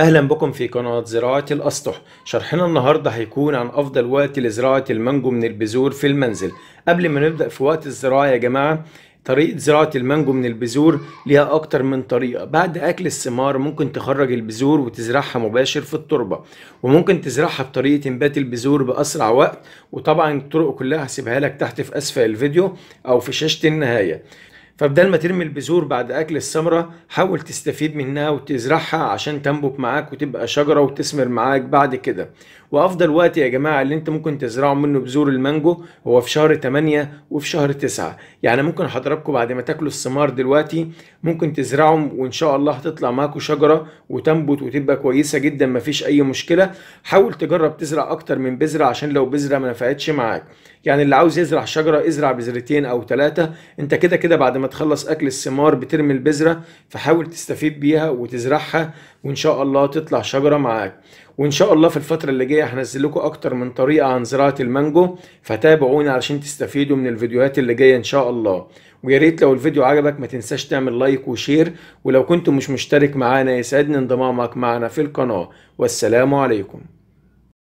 اهلا بكم في قناة زراعة الاسطح شرحنا النهاردة هيكون عن افضل وقت لزراعة المانجو من البذور في المنزل قبل ما نبدأ في وقت الزراعة يا جماعة طريقة زراعة المانجو من البذور ليها أكتر من طريقة بعد أكل الثمار ممكن تخرج البذور وتزرعها مباشر في التربة وممكن تزرعها بطريقة إنبات البذور بأسرع وقت وطبعا الطرق كلها هسيبها لك تحت في أسفل الفيديو أو في شاشة النهاية فبدل ما ترمي البذور بعد اكل السمره حاول تستفيد منها وتزرعها عشان تنبت معاك وتبقى شجره وتثمر معاك بعد كده وافضل وقت يا جماعه اللي انت ممكن تزرعوا منه بذور المانجو هو في شهر 8 وفي شهر 9 يعني ممكن حضراتكم بعد ما تاكلوا الثمار دلوقتي ممكن تزرعهم وان شاء الله هتطلع معاكوا شجره وتنبت وتبقى كويسه جدا مفيش اي مشكله حاول تجرب تزرع اكتر من بذره عشان لو بذره ما نفعتش معاك يعني اللي عاوز يزرع شجره ازرع بذرتين او ثلاثه انت كده كده بعد ما تخلص اكل الثمار بترمي البذره فحاول تستفيد بيها وتزرعها وان شاء الله تطلع شجره معاك وان شاء الله في الفتره اللي جايه هنزل لكم اكتر من طريقه عن زراعه المانجو فتابعونا علشان تستفيدوا من الفيديوهات اللي جايه ان شاء الله ويا ريت لو الفيديو عجبك ما تنساش تعمل لايك وشير ولو كنت مش مشترك معانا يسعدني انضمامك معنا في القناة والسلام عليكم